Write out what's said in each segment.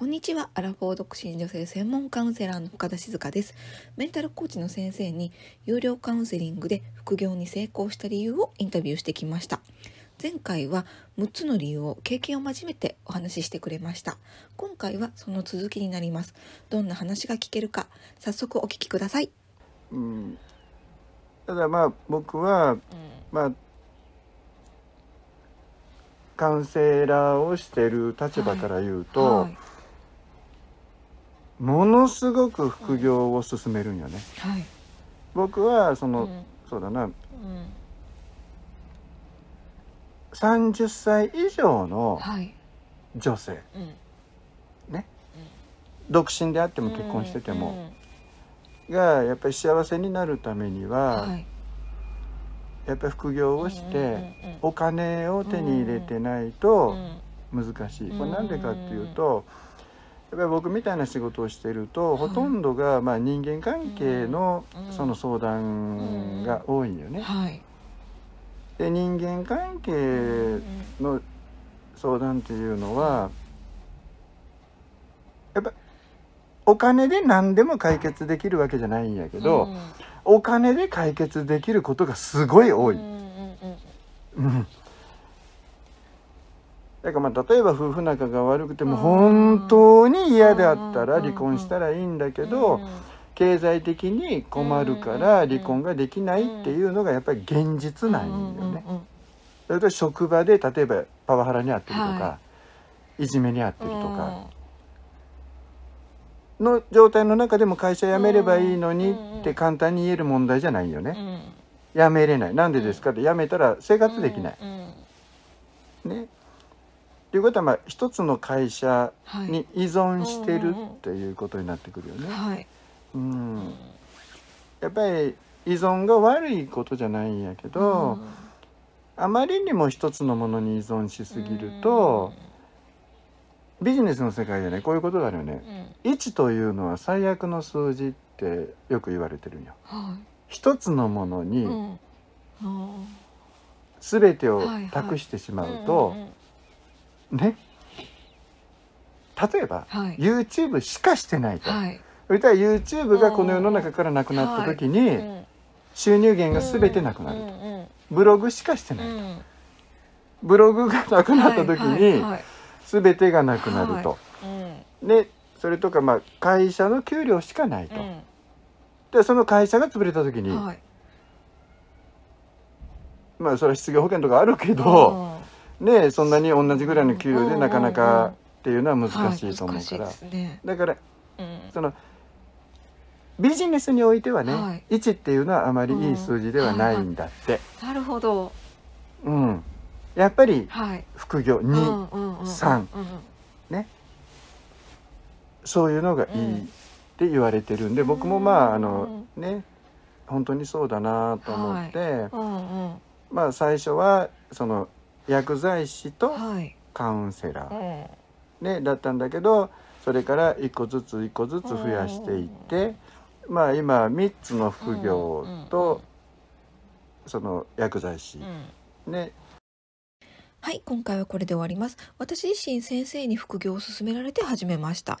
こんにちは。アラフォー独身女性専門カウンセラーの深田静香です。メンタルコーチの先生に有料カウンセリングで副業に成功した理由をインタビューしてきました。前回は6つの理由を経験を交めてお話ししてくれました。今回はその続きになります。どんな話が聞けるか、早速お聞きください。うん、ただまあ僕は、うん、まあカウンセラーをしてる立場から言うと、はいはいものすごく副業を進めるんよね。はい、僕はその、うん、そうだな、うん、30歳以上の女性、はいうん、ね、独身であっても結婚してても、がやっぱり幸せになるためには、はい、やっぱり副業をしてお金を手に入れてないと難しい。これなんでかっていうと。やっぱり僕みたいな仕事をしてると、ほとんどがまあ人間関係のその相談が多いんよね。で人間関係の相談っていうのはやっぱお金で何でも解決できるわけじゃないんやけど、お金で解決できることがすごい多い。うんだからまあ例えば夫婦仲が悪くても本当に嫌であったら離婚したらいいんだけど経済的に困るから離婚ができないっていうのがやっぱり現実なんよね。それと職場で例えばパワハラに遭ってるとか、い、じめに遭ってるとか。の状態の中でも会社辞めればいいのにって簡単に言える問題じゃないよね。辞めれない。なんでですかって辞めたら生活できない。ね。っていうことはまあ一つの会社に依存してるっていうことになってくるよね。やっぱり依存が悪いことじゃないんやけど、うん、あまりにも一つのものに依存しすぎると、うん、ビジネスの世界でねこういうことがあるよね。うん、1というのは最悪の数字ってよく言われてるんよ。はい、一つのものに、全てを託してしまうと、ね例えば、はい、YouTube しかしてないと、はい、それかは YouTube がこの世の中からなくなった時に、うん、収入源が全てなくなると、うんうん、ブログしかしてないと、ブログがなくなった時に、全てがなくなると、でそれとかまあ会社の給料しかないと、でその会社が潰れた時に、まあそれは失業保険とかあるけど。ねそんなに同じぐらいの給料でなかなかっていうのは難しいと思うから、ね、だから、うん、そのビジネスにおいてはね、はい、1っていうのはあまりいい数字ではないんだって。うん、なるほど、うん、やっぱり副業23、ねそういうのがいいって言われてるんで、僕もまああのね本当にそうだなと思って、まあ最初はその薬剤師とカウンセラー、ね、だったんだけどそれから一個ずつ一個ずつ増やしていって、まあ今3つの副業と、その薬剤師、ねはい今回はこれで終わります私自身先生に副業を勧められて始めました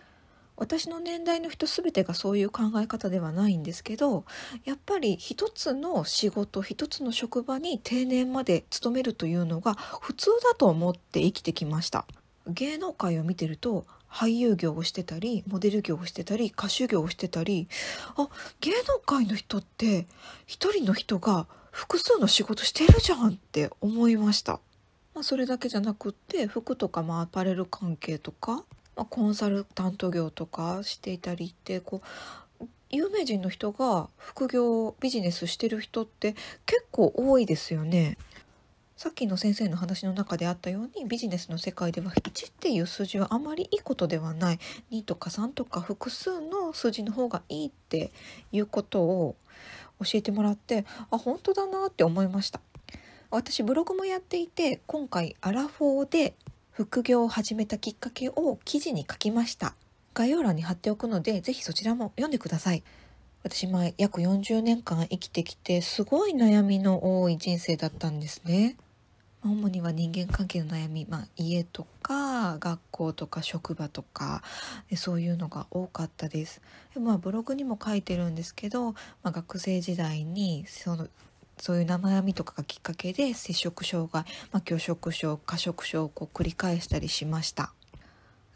私の年代の人全てがそういう考え方ではないんですけどやっぱり一つの仕事一つの職場に定年まで勤めるというのが普通だと思って生きてきました。芸能界を見てると俳優業をしてたりモデル業をしてたり歌手業をしてたりあ芸能界の人って一人の人が複数の仕事してるじゃんって思いました。まあ、それだけじゃなくって服とかまあアパレル関係とかまあ、コンサルタント業とかしていたりってこう有名人の人が副業ビジネスしてる人って結構多いですよね。さっきの先生の話の中であったようにビジネスの世界では1っていう数字はあまりいいことではない2とか3とか複数の数字の方がいいっていうことを教えてもらってあ本当だなって思いました私ブログもやっていて今回アラフォーで副業を始めたきっかけを記事に書きました。概要欄に貼っておくので、ぜひそちらも読んでください。私、ま約40年間生きてきて、すごい悩みの多い人生だったんですね。主には人間関係の悩み、まあ、家とか学校とか職場とかそういうのが多かったです。まあ、ブログにも書いてるんですけど、まあ、学生時代にそのそういう悩みとかがきっかけで摂食障害、まあ、拒食症過食症をこう繰り返したりしました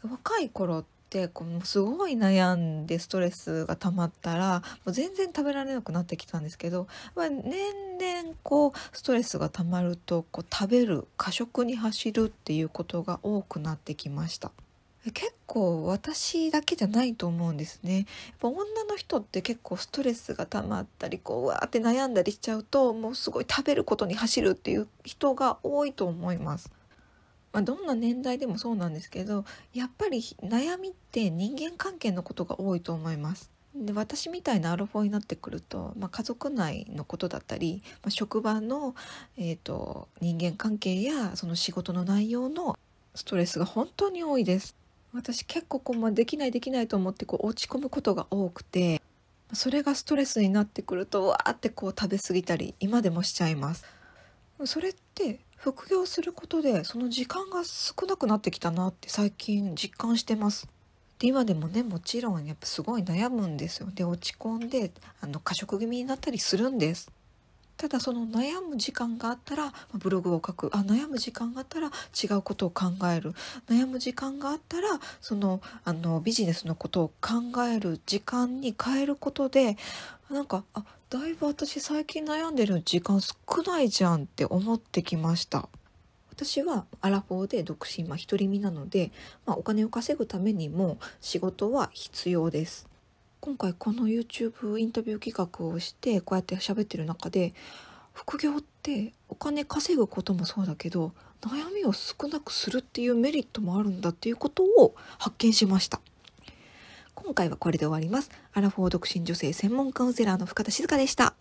若い頃ってこうすごい悩んでストレスが溜まったらもう全然食べられなくなってきたんですけど、まあ、年々こうストレスが溜まるとこう食べる過食に走るっていうことが多くなってきました。結構私だけじゃないと思うんですね。やっぱ女の人って結構ストレスが溜まったりこうわーって悩んだりしちゃうともうすごい食べることに走るっていう人が多いと思います。まあ、どんな年代でもそうなんですけどやっぱり悩みって人間関係のことが多いと思います。で私みたいなアラフォーになってくると、まあ、家族内のことだったり、まあ、職場の、えーと人間関係やその仕事の内容のストレスが本当に多いです。私結構こう、まあ、できないできないと思ってこう落ち込むことが多くてそれがストレスになってくるとわーってこう食べ過ぎたり今でもしちゃいますそれって副業することでその時間が少なくなってきたなって最近実感してますで今でもねもちろんやっぱすごい悩むんですよで落ち込んであの過食気味になったりするんですただその悩む時間があったらブログを書くあ悩む時間があったら違うことを考える悩む時間があったらそのあのビジネスのことを考える時間に変えることでなんかあだいぶ私最近悩んでる時間少ないじゃんって思ってきました。私はアラフォーで独身、まあ、独り身なので、まあ、お金を稼ぐためにも仕事は必要です。今回この YouTube インタビュー企画をしてこうやって喋ってる中で副業ってお金稼ぐこともそうだけど悩みを少なくするっていうメリットもあるんだっていうことを発見しました今回はこれで終わりますアラフォー独身女性専門カウンセラーの深田静香でした